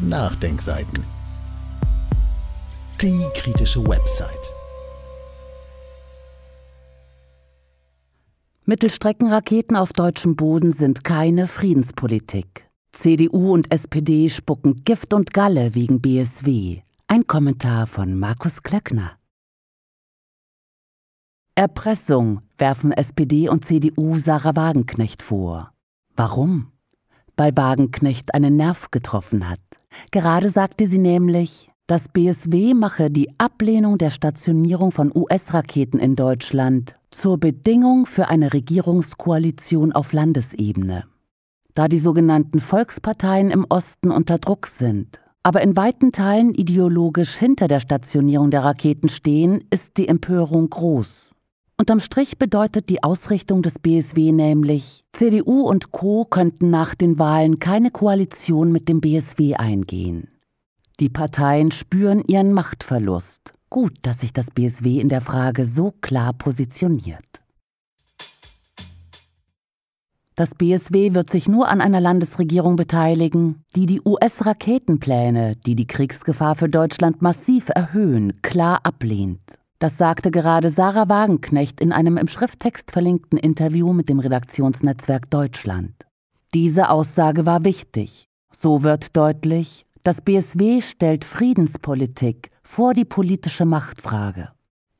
Nachdenkseiten. Die kritische Website. Mittelstreckenraketen auf deutschem Boden sind keine Friedenspolitik. CDU und SPD spucken Gift und Galle wegen BSW. Ein Kommentar von Markus Klöckner. Erpressung werfen SPD und CDU Sarah Wagenknecht vor. Warum? Weil Wagenknecht einen Nerv getroffen hat. Gerade sagte sie nämlich, das BSW mache die Ablehnung der Stationierung von US-Raketen in Deutschland zur Bedingung für eine Regierungskoalition auf Landesebene. Da die sogenannten Volksparteien im Osten unter Druck sind, aber in weiten Teilen ideologisch hinter der Stationierung der Raketen stehen, ist die Empörung groß. Unterm Strich bedeutet die Ausrichtung des BSW nämlich, CDU und Co könnten nach den Wahlen keine Koalition mit dem BSW eingehen. Die Parteien spüren ihren Machtverlust. Gut, dass sich das BSW in der Frage so klar positioniert. Das BSW wird sich nur an einer Landesregierung beteiligen, die die US-Raketenpläne, die die Kriegsgefahr für Deutschland massiv erhöhen, klar ablehnt. Das sagte gerade Sarah Wagenknecht in einem im Schrifttext verlinkten Interview mit dem Redaktionsnetzwerk Deutschland. Diese Aussage war wichtig. So wird deutlich, das BSW stellt Friedenspolitik vor die politische Machtfrage.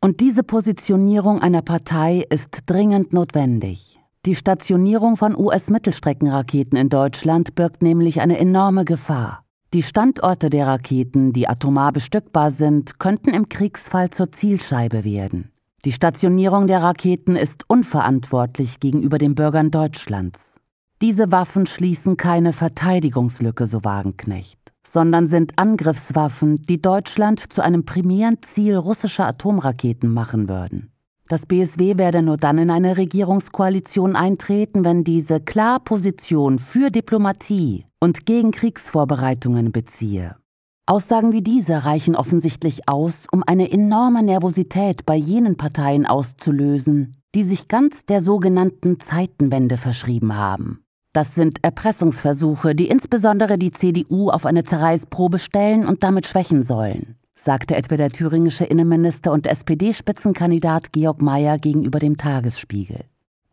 Und diese Positionierung einer Partei ist dringend notwendig. Die Stationierung von US-Mittelstreckenraketen in Deutschland birgt nämlich eine enorme Gefahr. Die Standorte der Raketen, die atomar bestückbar sind, könnten im Kriegsfall zur Zielscheibe werden. Die Stationierung der Raketen ist unverantwortlich gegenüber den Bürgern Deutschlands. Diese Waffen schließen keine Verteidigungslücke, so Wagenknecht, sondern sind Angriffswaffen, die Deutschland zu einem primären Ziel russischer Atomraketen machen würden. Das BSW werde nur dann in eine Regierungskoalition eintreten, wenn diese klar Position für Diplomatie und gegen Kriegsvorbereitungen beziehe. Aussagen wie diese reichen offensichtlich aus, um eine enorme Nervosität bei jenen Parteien auszulösen, die sich ganz der sogenannten Zeitenwende verschrieben haben. Das sind Erpressungsversuche, die insbesondere die CDU auf eine Zerreißprobe stellen und damit schwächen sollen sagte etwa der thüringische Innenminister und SPD-Spitzenkandidat Georg Mayer gegenüber dem Tagesspiegel.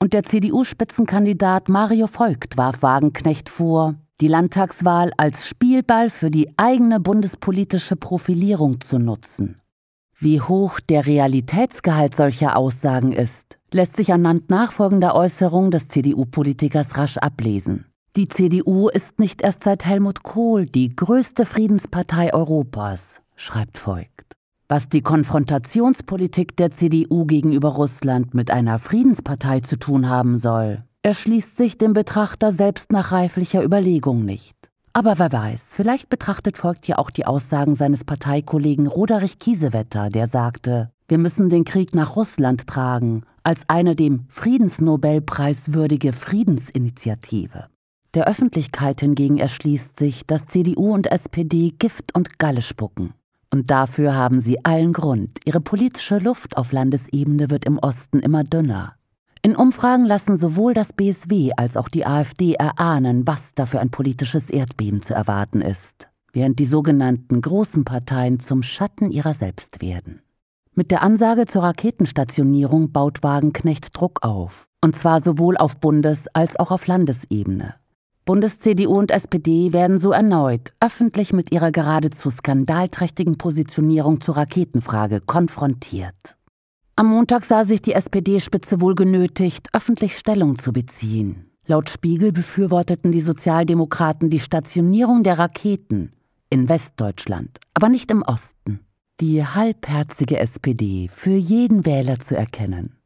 Und der CDU-Spitzenkandidat Mario Voigt warf Wagenknecht vor, die Landtagswahl als Spielball für die eigene bundespolitische Profilierung zu nutzen. Wie hoch der Realitätsgehalt solcher Aussagen ist, lässt sich anhand nachfolgender Äußerung des CDU-Politikers rasch ablesen. Die CDU ist nicht erst seit Helmut Kohl die größte Friedenspartei Europas schreibt folgt. Was die Konfrontationspolitik der CDU gegenüber Russland mit einer Friedenspartei zu tun haben soll, erschließt sich dem Betrachter selbst nach reiflicher Überlegung nicht. Aber wer weiß, vielleicht betrachtet folgt ja auch die Aussagen seines Parteikollegen Roderich Kiesewetter, der sagte, wir müssen den Krieg nach Russland tragen, als eine dem Friedensnobelpreis würdige Friedensinitiative. Der Öffentlichkeit hingegen erschließt sich, dass CDU und SPD Gift und Galle spucken. Und dafür haben sie allen Grund. Ihre politische Luft auf Landesebene wird im Osten immer dünner. In Umfragen lassen sowohl das BSW als auch die AfD erahnen, was da für ein politisches Erdbeben zu erwarten ist, während die sogenannten großen Parteien zum Schatten ihrer selbst werden. Mit der Ansage zur Raketenstationierung baut Wagenknecht Druck auf, und zwar sowohl auf Bundes- als auch auf Landesebene. Bundes-CDU und SPD werden so erneut öffentlich mit ihrer geradezu skandalträchtigen Positionierung zur Raketenfrage konfrontiert. Am Montag sah sich die SPD-Spitze wohl genötigt, öffentlich Stellung zu beziehen. Laut Spiegel befürworteten die Sozialdemokraten die Stationierung der Raketen in Westdeutschland, aber nicht im Osten. Die halbherzige SPD für jeden Wähler zu erkennen.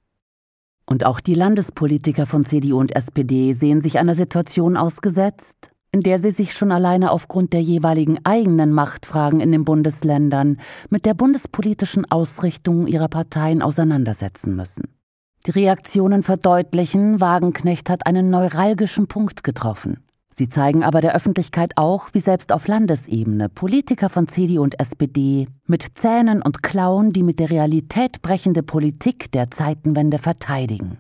Und auch die Landespolitiker von CDU und SPD sehen sich einer Situation ausgesetzt, in der sie sich schon alleine aufgrund der jeweiligen eigenen Machtfragen in den Bundesländern mit der bundespolitischen Ausrichtung ihrer Parteien auseinandersetzen müssen. Die Reaktionen verdeutlichen, Wagenknecht hat einen neuralgischen Punkt getroffen. Sie zeigen aber der Öffentlichkeit auch, wie selbst auf Landesebene Politiker von CDU und SPD mit Zähnen und Klauen die mit der Realität brechende Politik der Zeitenwende verteidigen.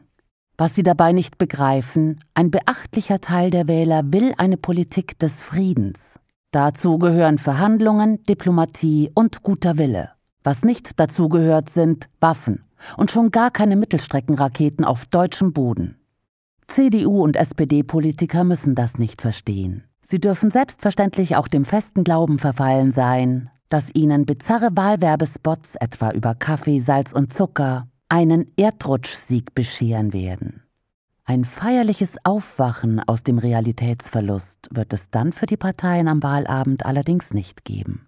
Was sie dabei nicht begreifen, ein beachtlicher Teil der Wähler will eine Politik des Friedens. Dazu gehören Verhandlungen, Diplomatie und guter Wille. Was nicht dazu gehört, sind Waffen und schon gar keine Mittelstreckenraketen auf deutschem Boden. CDU- und SPD-Politiker müssen das nicht verstehen. Sie dürfen selbstverständlich auch dem festen Glauben verfallen sein, dass ihnen bizarre Wahlwerbespots etwa über Kaffee, Salz und Zucker einen Erdrutschsieg bescheren werden. Ein feierliches Aufwachen aus dem Realitätsverlust wird es dann für die Parteien am Wahlabend allerdings nicht geben.